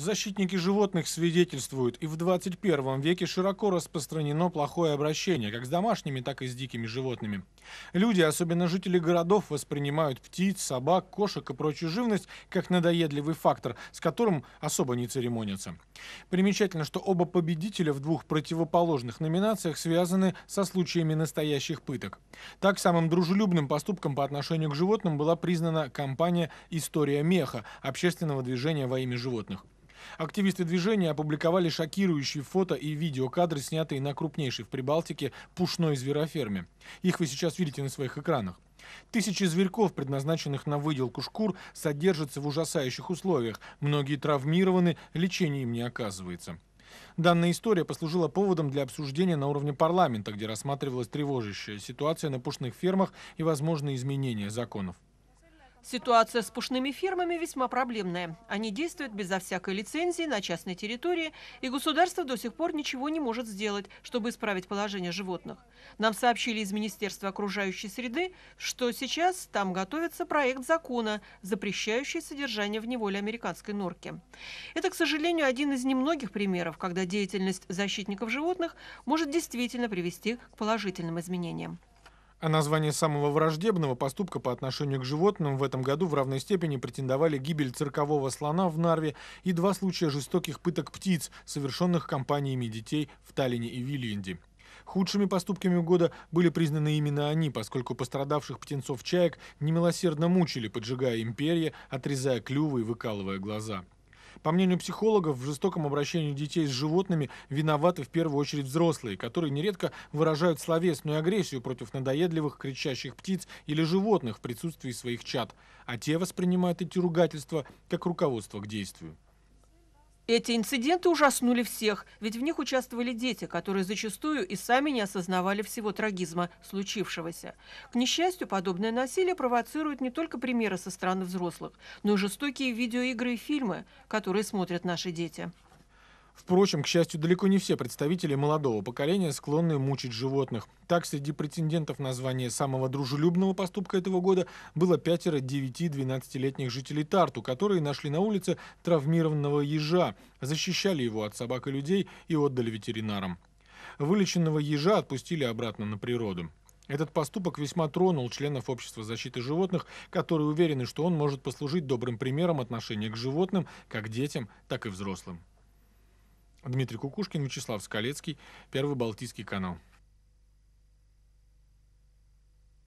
Защитники животных свидетельствуют, и в 21 веке широко распространено плохое обращение как с домашними, так и с дикими животными. Люди, особенно жители городов, воспринимают птиц, собак, кошек и прочую живность как надоедливый фактор, с которым особо не церемонятся. Примечательно, что оба победителя в двух противоположных номинациях связаны со случаями настоящих пыток. Так, самым дружелюбным поступком по отношению к животным была признана компания «История меха» общественного движения во имя животных. Активисты движения опубликовали шокирующие фото и видеокадры, снятые на крупнейшей в Прибалтике пушной звероферме. Их вы сейчас видите на своих экранах. Тысячи зверьков, предназначенных на выделку шкур, содержатся в ужасающих условиях. Многие травмированы, лечение им не оказывается. Данная история послужила поводом для обсуждения на уровне парламента, где рассматривалась тревожащая ситуация на пушных фермах и возможные изменения законов. Ситуация с пушными фермами весьма проблемная. Они действуют безо всякой лицензии на частной территории, и государство до сих пор ничего не может сделать, чтобы исправить положение животных. Нам сообщили из Министерства окружающей среды, что сейчас там готовится проект закона, запрещающий содержание в неволе американской норки. Это, к сожалению, один из немногих примеров, когда деятельность защитников животных может действительно привести к положительным изменениям. А название самого враждебного поступка по отношению к животным в этом году в равной степени претендовали гибель циркового слона в Нарве и два случая жестоких пыток птиц, совершенных компаниями детей в Таллине и Вильянде. Худшими поступками года были признаны именно они, поскольку пострадавших птенцов-чаек немилосердно мучили, поджигая им перья, отрезая клювы и выкалывая глаза. По мнению психологов, в жестоком обращении детей с животными виноваты в первую очередь взрослые, которые нередко выражают словесную агрессию против надоедливых кричащих птиц или животных в присутствии своих чад, а те воспринимают эти ругательства как руководство к действию. Эти инциденты ужаснули всех, ведь в них участвовали дети, которые зачастую и сами не осознавали всего трагизма случившегося. К несчастью, подобное насилие провоцирует не только примеры со стороны взрослых, но и жестокие видеоигры и фильмы, которые смотрят наши дети. Впрочем, к счастью, далеко не все представители молодого поколения склонны мучить животных. Так, среди претендентов на звание самого дружелюбного поступка этого года было пятеро 9-12-летних жителей Тарту, которые нашли на улице травмированного ежа, защищали его от собак и людей и отдали ветеринарам. Вылеченного ежа отпустили обратно на природу. Этот поступок весьма тронул членов общества защиты животных, которые уверены, что он может послужить добрым примером отношения к животным, как детям, так и взрослым. Дмитрий Кукушкин, Вячеслав Скалецкий, Первый Балтийский канал.